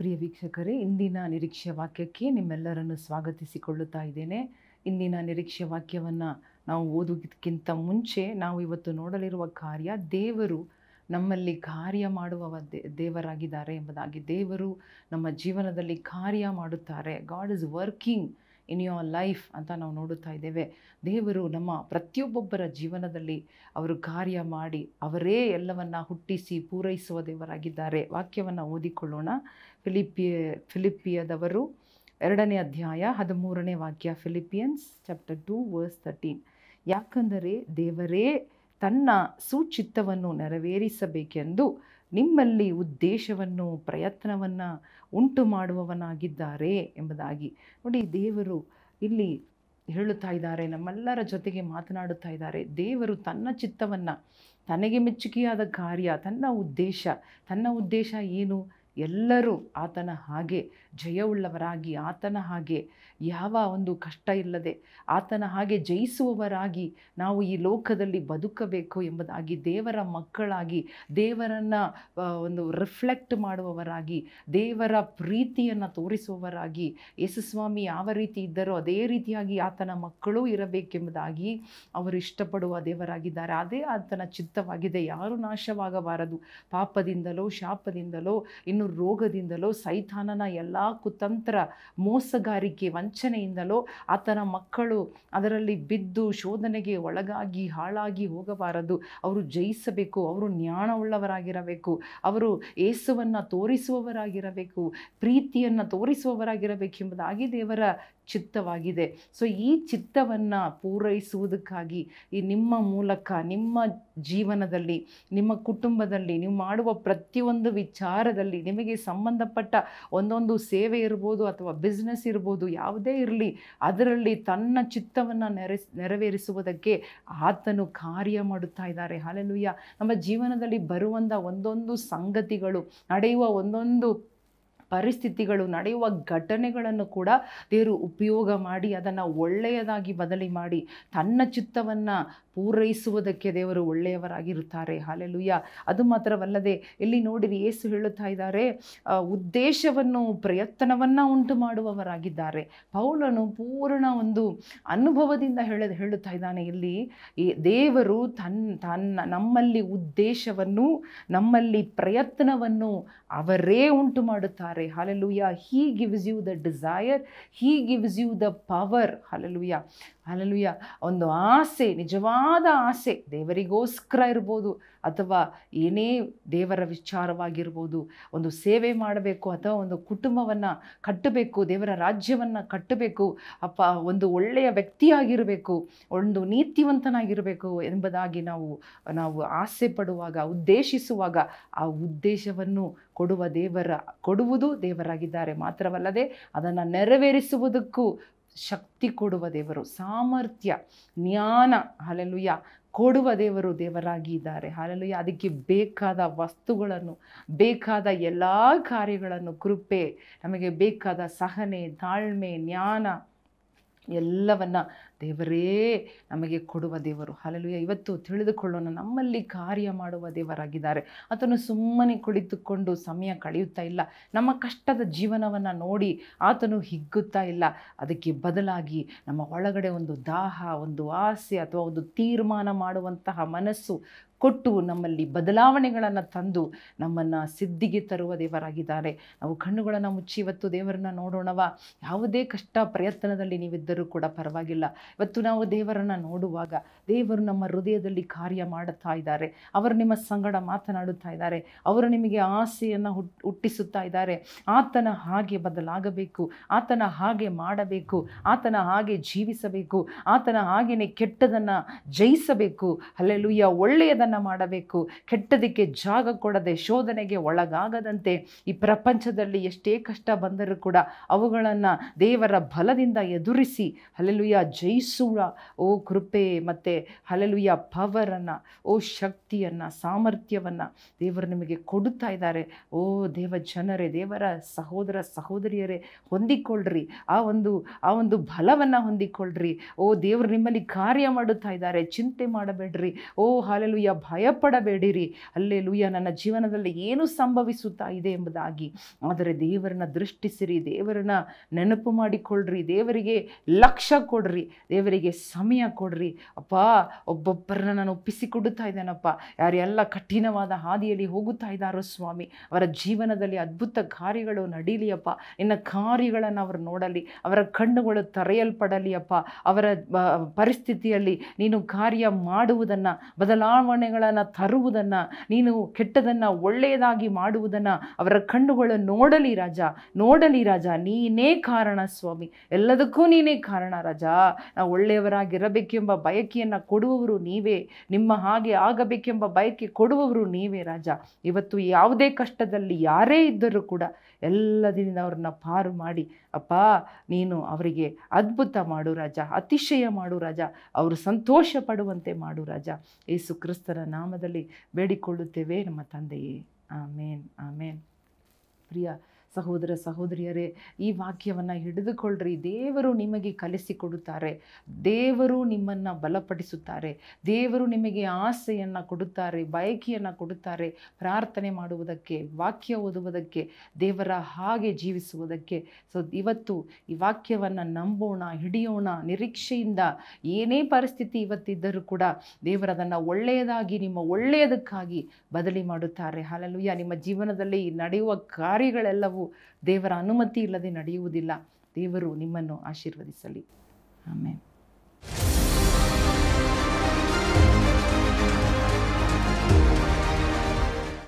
ಪ್ರಿಯ ವೀಕ್ಷಕರೇ ಇಂದಿನ ನಿರೀಕ್ಷೆ ವಾಕ್ಯಕ್ಕೆ ನಿಮ್ಮೆಲ್ಲರನ್ನು ಸ್ವಾಗತಿಸಿಕೊಳ್ಳುತ್ತಾ ಇದ್ದೇನೆ ಇಂದಿನ ನಿರೀಕ್ಷೆ ವಾಕ್ಯವನ್ನು ನಾವು ಓದುವುದಕ್ಕಿಂತ ಮುಂಚೆ ನಾವು ಇವತ್ತು ನೋಡಲಿರುವ ಕಾರ್ಯ ದೇವರು ನಮ್ಮಲ್ಲಿ ಕಾರ್ಯ ಮಾಡುವ ದೇವರಾಗಿದ್ದಾರೆ ಎಂಬುದಾಗಿ ದೇವರು ನಮ್ಮ ಜೀವನದಲ್ಲಿ ಕಾರ್ಯ ಮಾಡುತ್ತಾರೆ God is working in your life ಅಂತ ನಾವು ನೋಡುತ್ತಾ ಇದ್ದೇವೆ ದೇವರು ನಮ್ಮ ಪ್ರತಿಯೊಬ್ಬೊಬ್ಬರ ಜೀವನದಲ್ಲಿ ಅವರು ಕಾರ್ಯ ಮಾಡಿ ಅವರೇ ಎಲ್ಲವನ್ನ ಹುಟ್ಟಿಸಿ ಪೂರೈಸುವ ದೇವರಾಗಿದ್ದಾರೆ ವಾಕ್ಯವನ್ನು ಓದಿಕೊಳ್ಳೋಣ ಫಿಲಿಪಿಯ ಫಿಲಿಪಿಯದವರು ಎರಡನೇ ಅಧ್ಯಾಯ ಹದಿಮೂರನೇ ವಾಕ್ಯ Philippians chapter two verse thirteen ಯಾಕಂದರೆ ದೇವರೇ ತನ್ನ ಸುಚಿತ್ತವನ್ನು ನೆರವೇರಿಸಬೇಕೆಂದು ನಿಮ್ಮಲ್ಲಿ ಉದ್ದೇಶವನ್ನು ಪ್ರಯತ್ನವನ್ನು ಉಂಟು ಮಾಡುವವನಾಗಿದ್ದಾರೆ ಎಂಬುದಾಗಿ ನೋಡಿ ದೇವರು ಇಲ್ಲಿ ಹೇಳುತ್ತಾ ಇದ್ದಾರೆ ನಮ್ಮೆಲ್ಲರ ಜೊತೆಗೆ ಮಾತನಾಡುತ್ತಾ ಇದ್ದಾರೆ ದೇವರು ತನ್ನ ಚಿತ್ತವನ್ನು ತನಗೆ ಮೆಚ್ಚುಗೆಯಾದ ಕಾರ್ಯ ತನ್ನ ಉದ್ದೇಶ ತನ್ನ ಉದ್ದೇಶ ಏನು ಎಲ್ಲರೂ ಆತನ ಹಾಗೆ ಜಯವುಳ್ಳವರಾಗಿ ಆತನ ಹಾಗೆ ಯಾವ ಒಂದು ಕಷ್ಟ ಇಲ್ಲದೆ ಆತನ ಹಾಗೆ ಜಯಿಸುವವರಾಗಿ ನಾವು ಈ ಲೋಕದಲ್ಲಿ ಬದುಕಬೇಕು ಎಂಬುದಾಗಿ ದೇವರ ಮಕ್ಕಳಾಗಿ ದೇವರನ್ನು ಒಂದು ರಿಫ್ಲೆಕ್ಟ್ ಮಾಡುವವರಾಗಿ ದೇವರ ಪ್ರೀತಿಯನ್ನು ತೋರಿಸುವವರಾಗಿ ಯೇಸುಸ್ವಾಮಿ ಯಾವ ರೀತಿ ಇದ್ದರೋ ಅದೇ ರೀತಿಯಾಗಿ ಆತನ ಮಕ್ಕಳು ಇರಬೇಕೆಂಬುದಾಗಿ ಅವರು ಇಷ್ಟಪಡುವ ದೇವರಾಗಿದ್ದಾರೆ ಅದೇ ಆತನ ಚಿತ್ತವಾಗಿದೆ ಯಾರು ನಾಶವಾಗಬಾರದು ಪಾಪದಿಂದಲೋ ಶಾಪದಿಂದಲೋ ಇನ್ನು ರೋಗದಿಂದಲೋ ಸೈತಾನನ ಎಲ್ಲ ಕುತಂತ್ರ ಮೋಸಗಾರಿಕೆ ವಂಚನೆಯಿಂದಲೋ ಆತನ ಮಕ್ಕಳು ಅದರಲ್ಲಿ ಬಿದ್ದು ಶೋಧನೆಗೆ ಒಳಗಾಗಿ ಹಾಳಾಗಿ ಹೋಗಬಾರದು ಅವರು ಜಯಿಸಬೇಕು ಅವರು ಜ್ಞಾನವುಳ್ಳವರಾಗಿರಬೇಕು ಅವರು ಏಸುವನ್ನು ತೋರಿಸುವವರಾಗಿರಬೇಕು ಪ್ರೀತಿಯನ್ನು ತೋರಿಸುವವರಾಗಿರಬೇಕೆಂಬುದಾಗಿ ದೇವರ ಚಿತ್ತವಾಗಿದೆ ಸೊ ಈ ಚಿತ್ತವನ್ನು ಪೂರೈಸುವುದಕ್ಕಾಗಿ ಈ ನಿಮ್ಮ ಮೂಲಕ ನಿಮ್ಮ ಜೀವನದಲ್ಲಿ ನಿಮ್ಮ ಕುಟುಂಬದಲ್ಲಿ ನೀವು ಮಾಡುವ ಪ್ರತಿಯೊಂದು ವಿಚಾರದಲ್ಲಿ ನಿಮಗೆ ಸಂಬಂಧಪಟ್ಟ ಒಂದೊಂದು ಸೇವೆ ಇರ್ಬೋದು ಅಥವಾ ಬಿಸ್ನೆಸ್ ಇರ್ಬೋದು ಯಾವುದೇ ಇರಲಿ ಅದರಲ್ಲಿ ತನ್ನ ಚಿತ್ತವನ್ನು ನೆರೆ ನೆರವೇರಿಸುವುದಕ್ಕೆ ಆತನು ಕಾರ್ಯ ಮಾಡುತ್ತಾ ಇದ್ದಾರೆ ಹಾಲೆಲುಯ್ಯ ನಮ್ಮ ಜೀವನದಲ್ಲಿ ಬರುವಂಥ ಒಂದೊಂದು ಸಂಗತಿಗಳು ನಡೆಯುವ ಒಂದೊಂದು ಪರಿಸ್ಥಿತಿಗಳು ನಡೆಯುವ ಘಟನೆಗಳನ್ನು ಕೂಡ ದೇವರು ಉಪಯೋಗ ಮಾಡಿ ಅದನ್ನು ಒಳ್ಳೆಯದಾಗಿ ಬದಲಿ ಮಾಡಿ ತನ್ನ ಚಿತ್ತವನ್ನು ಪೂರೈಸುವುದಕ್ಕೆ ದೇವರು ಒಳ್ಳೆಯವರಾಗಿರುತ್ತಾರೆ ಹಾಲೆಲುಯ್ಯ ಅದು ಮಾತ್ರವಲ್ಲದೆ ಇಲ್ಲಿ ನೋಡಿರಿ ಏಸು ಹೇಳುತ್ತಾ ಇದ್ದಾರೆ ಉದ್ದೇಶವನ್ನು ಪ್ರಯತ್ನವನ್ನು ಉಂಟು ಮಾಡುವವರಾಗಿದ್ದಾರೆ ಪೌಲನು ಪೂರ್ಣ ಒಂದು ಅನುಭವದಿಂದ ಹೇಳ ಹೇಳುತ್ತಾ ಇದ್ದಾನೆ ಇಲ್ಲಿ ದೇವರು ತನ್ನ ತನ್ನ ನಮ್ಮಲ್ಲಿ ಉದ್ದೇಶವನ್ನು ನಮ್ಮಲ್ಲಿ ಪ್ರಯತ್ನವನ್ನು ಅವರೇ ಉಂಟು ಮಾಡುತ್ತಾರೆ ಮಾಡ್ರಿ he gives you the desire he gives you the power hallelujah hallelujah ಒಂದು ಆಸೆ ನಿಜವಾದ ಆಸೆ ದೇವರಿಗೋಸ್ಕರ ಇರ್ಬೋದು ಅಥವಾ ಏನೇ ದೇವರ ವಿಚಾರವಾಗಿರ್ಬೋದು ಒಂದು ಸೇವೆ ಮಾಡಬೇಕು ಅಥವಾ ಒಂದು ಕುಟುಂಬವನ್ನು ಕಟ್ಟಬೇಕು ದೇವರ ರಾಜ್ಯವನ್ನು ಕಟ್ಟಬೇಕು ಅಪ್ಪ ಒಂದು ಒಳ್ಳೆಯ ವ್ಯಕ್ತಿಯಾಗಿರಬೇಕು ಒಂದು ನೀತಿವಂತನಾಗಿರಬೇಕು ಎಂಬುದಾಗಿ ನಾವು ನಾವು ಆಸೆ ಪಡುವಾಗ ಉದ್ದೇಶಿಸುವಾಗ ಆ ಉದ್ದೇಶವನ್ನು ಕೊಡುವ ದೇವರ ಕೊಡುವುದು ದೇವರಾಗಿದ್ದಾರೆ ಮಾತ್ರವಲ್ಲದೆ ಅದನ್ನು ನೆರವೇರಿಸುವುದಕ್ಕೂ ಶಕ್ತಿ ಕೊಡುವ ದೇವರು ಸಾಮರ್ಥ್ಯ ಜ್ಞಾನ ಹಾಲೆಲುಯ್ಯ ಕೊಡುವ ದೇವರು ದೇವರಾಗಿದ್ದಾರೆ ಹಾಲೆಲುಯ್ಯ ಅದಕ್ಕೆ ಬೇಕಾದ ವಸ್ತುಗಳನ್ನು ಬೇಕಾದ ಎಲ್ಲ ಕಾರ್ಯಗಳನ್ನು ಕೃಪೆ ನಮಗೆ ಬೇಕಾದ ಸಹನೆ ತಾಳ್ಮೆ ಜ್ಞಾನ ಎಲ್ಲವನ್ನು ದೇವರೇ ನಮಗೆ ಕೊಡುವ ದೇವರು ಹಲಲು ಇವತ್ತು ತಿಳಿದುಕೊಳ್ಳೋಣ ನಮ್ಮಲ್ಲಿ ಕಾರ್ಯ ಮಾಡುವ ದೇವರಾಗಿದ್ದಾರೆ ಆತನು ಸುಮ್ಮನೆ ಕುಳಿತುಕೊಂಡು ಸಮಯ ಕಳೆಯುತ್ತಾ ಇಲ್ಲ ನಮ್ಮ ಕಷ್ಟದ ಜೀವನವನ್ನು ನೋಡಿ ಆತನು ಹಿಗ್ಗುತ್ತಾ ಇಲ್ಲ ಅದಕ್ಕೆ ಬದಲಾಗಿ ನಮ್ಮ ಒಳಗಡೆ ಒಂದು ದಾಹ ಒಂದು ಆಸೆ ಅಥವಾ ಒಂದು ತೀರ್ಮಾನ ಮಾಡುವಂತಹ ಮನಸ್ಸು ಕೊಟ್ಟು ನಮ್ಮಲ್ಲಿ ಬದಲಾವಣೆಗಳನ್ನು ತಂದು ನಮ್ಮನ್ನು ಸಿದ್ಧಿಗೆ ತರುವ ದೇವರಾಗಿದ್ದಾರೆ ನಾವು ಕಣ್ಣುಗಳನ್ನು ಮುಚ್ಚಿ ಇವತ್ತು ದೇವರನ್ನು ನೋಡೋಣವ ಯಾವುದೇ ಕಷ್ಟ ಪ್ರಯತ್ನದಲ್ಲಿ ನೀವಿದ್ದರೂ ಕೂಡ ಪರವಾಗಿಲ್ಲ ಇವತ್ತು ನಾವು ದೇವರನ್ನು ನೋಡುವಾಗ ದೇವರು ನಮ್ಮ ಹೃದಯದಲ್ಲಿ ಕಾರ್ಯ ಮಾಡುತ್ತಾ ಇದ್ದಾರೆ ಅವರು ನಿಮ್ಮ ಸಂಗಡ ಮಾತನಾಡುತ್ತಾ ಇದ್ದಾರೆ ಅವರು ನಿಮಗೆ ಆಸೆಯನ್ನು ಹುಟ್ಟಿಸುತ್ತಾ ಇದ್ದಾರೆ ಆತನ ಹಾಗೆ ಬದಲಾಗಬೇಕು ಆತನ ಹಾಗೆ ಮಾಡಬೇಕು ಆತನ ಹಾಗೆ ಜೀವಿಸಬೇಕು ಆತನ ಹಾಗೆಯೇ ಕೆಟ್ಟದನ್ನು ಜಯಿಸಬೇಕು ಅಲ್ಲೆಲ್ಲೂಯ್ಯ ಒಳ್ಳೆಯದನ್ನು ಮಾಡಬೇಕು ಕೆಟ್ಟದಕ್ಕೆ ಜಾಗ ಕೊಡದೆ ಶೋಧನೆಗೆ ಒಳಗಾಗದಂತೆ ಈ ಪ್ರಪಂಚದಲ್ಲಿ ಎಷ್ಟೇ ಕಷ್ಟ ಬಂದರೂ ಕೂಡ ಅವುಗಳನ್ನು ದೇವರ ಬಲದಿಂದ ಎದುರಿಸಿ ಹಲಲುಯ ಜಯಿಸುವ ಓ ಕೃಪೆ ಮತ್ತು ಪವರ್ ಪವರನ್ನು ಓ ಶಕ್ತಿಯನ್ನು ಸಾಮರ್ಥ್ಯವನ್ನು ದೇವರು ನಿಮಗೆ ಕೊಡುತ್ತಾ ಇದ್ದಾರೆ ಓ ದೇವ ಜನರೇ ದೇವರ ಸಹೋದರ ಸಹೋದರಿಯರೇ ಹೊಂದಿಕೊಳ್ಳ್ರಿ ಆ ಒಂದು ಆ ಒಂದು ಬಲವನ್ನು ಹೊಂದಿಕೊಳ್ಳ್ರಿ ಓ ದೇವರು ನಿಮ್ಮಲ್ಲಿ ಕಾರ್ಯ ಮಾಡುತ್ತಾ ಇದ್ದಾರೆ ಚಿಂತೆ ಮಾಡಬೇಡ್ರಿ ಓ ಹಾಲೆಲುಯ ಭಯಪಡಬೇಡಿರಿ ಅಲ್ಲೇ ಲೂಯ ನನ್ನ ಜೀವನದಲ್ಲಿ ಏನು ಸಂಭವಿಸುತ್ತಾ ಇದೆ ಎಂಬುದಾಗಿ ಆದರೆ ದೇವರನ್ನ ದೃಷ್ಟಿಸಿರಿ ದೇವರನ್ನ ನೆನಪು ಮಾಡಿಕೊಳ್ಳ್ರಿ ದೇವರಿಗೆ ಲಕ್ಷ್ಯ ಕೊಡ್ರಿ ದೇವರಿಗೆ ಸಮಯ ಕೊಡ್ರಿ ಅಪ್ಪ ಒಬ್ಬೊಬ್ಬರನ್ನ ನಾನು ಒಪ್ಪಿಸಿಕೊಡುತ್ತಾ ಇದ್ದೇನಪ್ಪ ಯಾರೆಲ್ಲ ಕಠಿಣವಾದ ಹಾದಿಯಲ್ಲಿ ಹೋಗುತ್ತಾ ಇದ್ದಾರೋ ಸ್ವಾಮಿ ಅವರ ಜೀವನದಲ್ಲಿ ಅದ್ಭುತ ಕಾರ್ಯಗಳು ನಡೀಲಿ ಅಪ್ಪ ನಿನ್ನ ಕಾರ್ಯಗಳನ್ನು ಅವರು ನೋಡಲಿ ಅವರ ಕಣ್ಣುಗಳು ತರೆಯಲ್ಪಡಲಿ ಅಪ್ಪ ಅವರ ಪರಿಸ್ಥಿತಿಯಲ್ಲಿ ನೀನು ಕಾರ್ಯ ಮಾಡುವುದನ್ನು ಬದಲಾವಣೆ ತರುವುದನ್ನ ತರುವುದನ್ನು ನೀನು ಕೆಟ್ಟದನ್ನು ಒಳ್ಳೆಯದಾಗಿ ಮಾಡುವುದನ್ನು ಅವರ ಕಣ್ಣುಗಳು ನೋಡಲಿ ರಾಜ ನೋಡಲಿ ರಾಜ ನೀನೇ ಕಾರಣ ಸ್ವಾಮಿ ಎಲ್ಲದಕ್ಕೂ ನೀನೇ ಕಾರಣ ರಾಜ ನಾವು ಒಳ್ಳೆಯವರಾಗಿರಬೇಕೆಂಬ ಬಯಕೆಯನ್ನು ಕೊಡುವವರು ನೀವೇ ನಿಮ್ಮ ಹಾಗೆ ಆಗಬೇಕೆಂಬ ಬಯಕೆ ಕೊಡುವವರು ನೀವೇ ರಾಜ ಇವತ್ತು ಯಾವುದೇ ಕಷ್ಟದಲ್ಲಿ ಯಾರೇ ಇದ್ದರೂ ಕೂಡ ಎಲ್ಲದರಿಂದ ಅವ್ರನ್ನ ಪಾರು ಮಾಡಿ ಅಪ್ಪ ನೀನು ಅವರಿಗೆ ಅದ್ಭುತ ಮಾಡು ರಾಜ ಅತಿಶಯ ಮಾಡು ರಾಜ ಅವರು ಸಂತೋಷ ಪಡುವಂತೆ ಮಾಡು ರಾಜ ಯೇಸು ಕ್ರಿಸ್ತರ ನಾಮದಲ್ಲಿ ಬೇಡಿಕೊಳ್ಳುತ್ತೇವೆ ನಮ್ಮ ತಂದೆಯೇ ಆಮೇನ್ ಆಮೇನ್ ಪ್ರಿಯ ಸಹೋದರ ಸಹೋದರಿಯರೇ ಈ ವಾಕ್ಯವನ್ನು ಹಿಡಿದುಕೊಳ್ಳ್ರಿ ದೇವರು ನಿಮಗೆ ಕಲಿಸಿಕೊಡುತ್ತಾರೆ ದೇವರು ನಿಮ್ಮನ್ನು ಬಲಪಡಿಸುತ್ತಾರೆ ದೇವರು ನಿಮಗೆ ಆಸೆಯನ್ನು ಕೊಡುತ್ತಾರೆ ಬಯಕೆಯನ್ನು ಕೊಡುತ್ತಾರೆ ಪ್ರಾರ್ಥನೆ ಮಾಡುವುದಕ್ಕೆ ವಾಕ್ಯ ಓದುವುದಕ್ಕೆ ದೇವರ ಹಾಗೆ ಜೀವಿಸುವುದಕ್ಕೆ ಸೊ ಇವತ್ತು ಈ ವಾಕ್ಯವನ್ನು ನಂಬೋಣ ಹಿಡಿಯೋಣ ನಿರೀಕ್ಷೆಯಿಂದ ಏನೇ ಪರಿಸ್ಥಿತಿ ಇವತ್ತಿದ್ದರೂ ಕೂಡ ದೇವರದನ್ನು ಒಳ್ಳೆಯದಾಗಿ ನಿಮ್ಮ ಒಳ್ಳೆಯದಕ್ಕಾಗಿ ಬದಲಿ ಮಾಡುತ್ತಾರೆ ಹಾಲಲುಯ್ಯ ನಿಮ್ಮ ಜೀವನದಲ್ಲಿ ನಡೆಯುವ ಕಾರ್ಯಗಳೆಲ್ಲವೂ ದೇವರ ಅನುಮತಿ ಇಲ್ಲದೆ ನಡೆಯುವುದಿಲ್ಲ ದೇವರು ನಿಮ್ಮನ್ನು ಆಶೀರ್ವದಿಸಲಿ ಆಮೇಲೆ